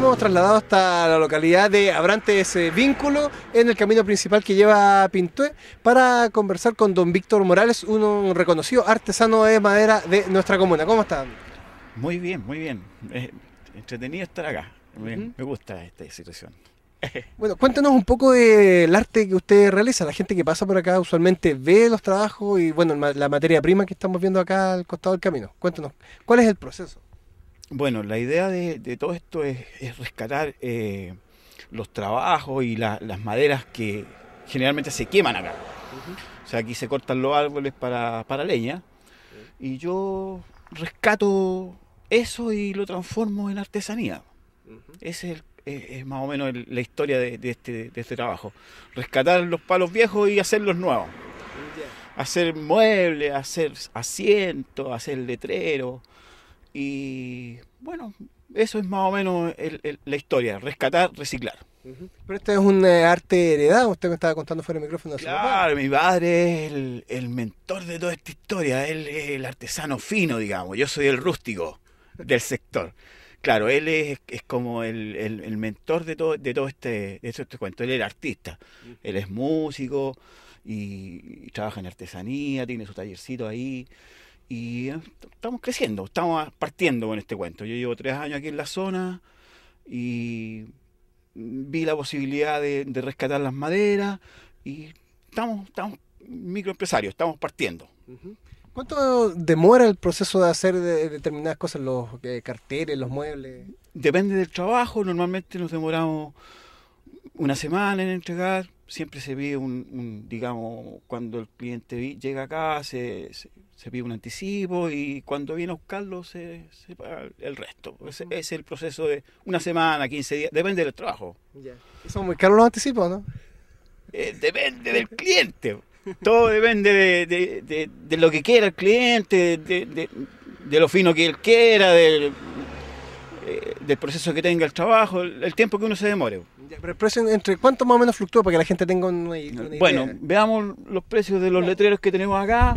Hemos trasladado hasta la localidad de Abrantes Vínculo, en el camino principal que lleva Pintué, para conversar con don Víctor Morales, un reconocido artesano de madera de nuestra comuna. ¿Cómo está? Muy bien, muy bien. Eh, entretenido estar acá. Me, me gusta esta situación. Bueno, cuéntanos un poco del arte que usted realiza. La gente que pasa por acá usualmente ve los trabajos y, bueno, la materia prima que estamos viendo acá al costado del camino. Cuéntanos, ¿cuál es el proceso? bueno, la idea de, todo esto es, rescatar eh, los trabajos y las maderas que generalmente se queman acá. O sea, aquí se cortan los árboles para, leña. Y yo rescato eso y lo transformo en artesanía. es, más o menos la historia este, de, este, trabajo. Rescatar los palos viejos y hacerlos nuevos. Hacer muebles, hacer asientos, hacer letreros y bueno, eso es más o menos la historia, rescatar, reciclar. Pero este es un eh, arte heredado, usted me estaba contando fuera del micrófono. Claro, mi padre es el, mentor de toda esta historia, él es el artesano fino, digamos, yo soy el rústico del sector. Claro, él es, como el, mentor de todo, de todo este, de este cuento, él es el artista, él es músico y trabaja en artesanía, tiene su tallercito ahí. Y estamos creciendo, estamos partiendo con este cuento. Yo llevo tres años aquí en la zona y vi la posibilidad de, rescatar las maderas y estamos, estamos microempresarios, estamos partiendo. ¿Cuánto demora el proceso de hacer determinadas cosas, los carteres, eh, carteles, los muebles? Depende del trabajo, normalmente nos demoramos una semana en entregar, siempre se ve un, digamos, cuando el cliente llega acá, casa se se pide un anticipo y cuando viene a buscarlo se, paga el resto. es el proceso de una semana, 15 días, depende del trabajo. Son muy caros los anticipos, ¿no? Eh, depende del cliente. Todo depende de, lo que quiera el cliente, de, lo fino que él quiera, del, eh, del proceso que tenga el trabajo, el, tiempo que uno se demore. Pero el ¿entre cuánto más o menos fluctúa para que la gente tenga un. Bueno, veamos los precios de los letreros que tenemos acá.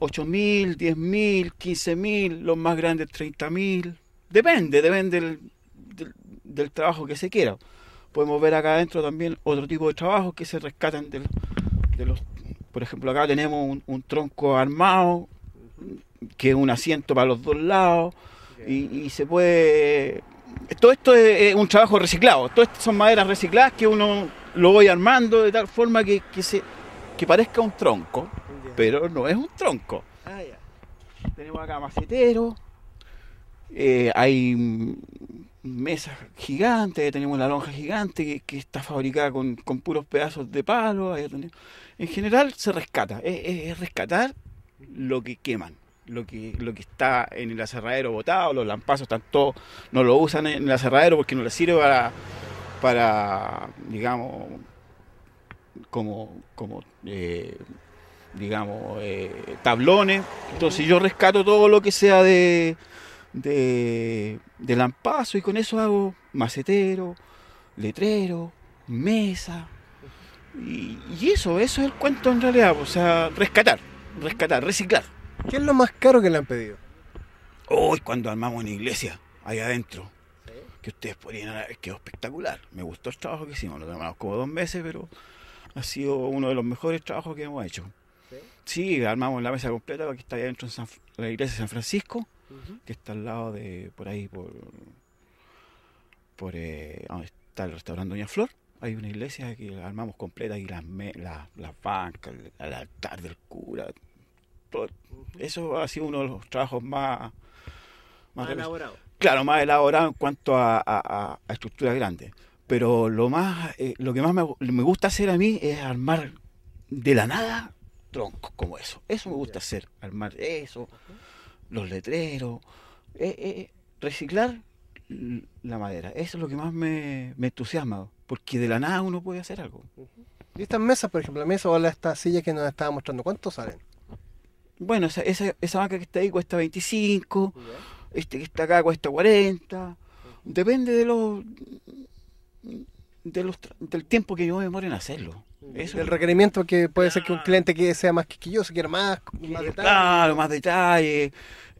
8.000, 10.000, 15.000, los más grandes 30.000. Depende, depende del, del, trabajo que se quiera. Podemos ver acá adentro también otro tipo de trabajo... que se rescatan de, los... Por ejemplo, acá tenemos un, tronco armado, que es un asiento para los dos lados, y, se puede todo esto es, un trabajo reciclado, todo esto son maderas recicladas que uno lo voy armando de tal forma que, que, se, que parezca un tronco, pero no es un tronco. Ah, tenemos acá macetero, eh, hay mesas gigantes, tenemos la lonja gigante que, está fabricada con, puros pedazos de palo. En general se rescata, es, rescatar lo que queman, lo que, lo que está en el aserradero botado, los lampazos están todos, no lo usan en el aserradero porque no les sirve para, para digamos, como, como eh, digamos, eh, tablones. Entonces yo rescato todo lo que sea de, lampazo y con eso hago macetero, letrero, mesa. Y, eso, eso es el cuento en realidad. O sea, rescatar, rescatar, reciclar. ¿Qué es lo más caro que le han pedido? Hoy, cuando armamos una iglesia, ahí adentro. Que ustedes podrían quedó espectacular. Me gustó el trabajo que hicimos, lo terminamos como dos meses, pero ha sido uno de los mejores trabajos que hemos hecho. Sí, armamos la mesa completa, porque está dentro de la iglesia de San Francisco, que está al lado de, por ahí, por, por eh, donde está el restaurante Doña Flor. Hay una iglesia que la armamos completa y las, la, las bancas, el, altar del cura. Eso ha sido uno de los trabajos más... Más, Claro, más elaborado en cuanto a, estructuras grandes. Pero lo más, eh, lo que más me, me gusta hacer a mí es armar de la nada troncos como eso. Eso me gusta hacer, armar eso, los letreros, eh, eh, eh, reciclar la madera. Eso es lo que más me, me, entusiasma, porque de la nada uno puede hacer algo. ¿Y estas mesas, por ejemplo, la mesa o la, esta silla que nos estaba mostrando, cuánto salen? Bueno, esa, esa, que está ahí cuesta 25, este que está acá cuesta 40, depende de los del tiempo que yo me demore en hacerlo. Mm. Eso. El requerimiento que puede ser que un cliente que sea más quisquilloso, quiera más, más detalle. Claro, más detalle.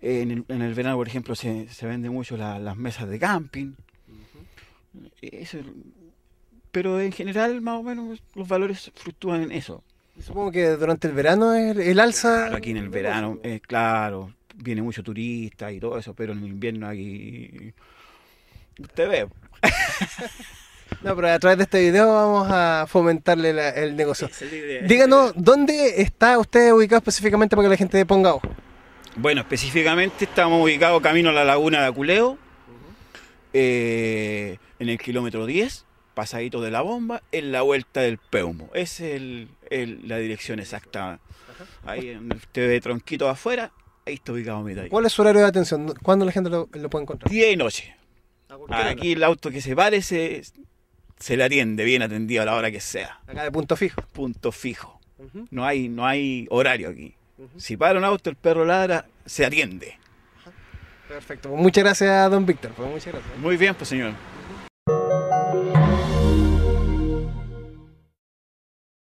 Eh, en el, verano, por ejemplo, se, se venden mucho las mesas de camping. Eh, pero en general, más o menos, los valores fluctúan en eso. Supongo que durante el verano el, el alza. aquí en el verano, eh, claro, viene mucho turista y todo eso, pero en el invierno aquí. Usted ve. No, pero a través de este video vamos a fomentarle el negocio. Díganos, ¿dónde está usted ubicado específicamente para que la gente ponga ojo? Bueno, específicamente estamos ubicados camino a la laguna de Aculeo, eh, en el kilómetro 10, pasadito de la bomba, en la vuelta del Peumo. Esa es la dirección exacta. Ahí en ve tronquito afuera, ahí está ubicado mi ¿Cuál es su horario de atención? ¿Cuándo la gente lo, puede encontrar? Día y noche. Ah, Aquí el auto que se parece se le atiende bien atendido a la hora que sea. Acá de punto fijo. Punto fijo. no, hay, no hay horario aquí. Si para un auto, el perro ladra, se atiende. Perfecto. Pues muchas gracias, don Víctor. Pues muchas gracias. Muy bien, pues señor.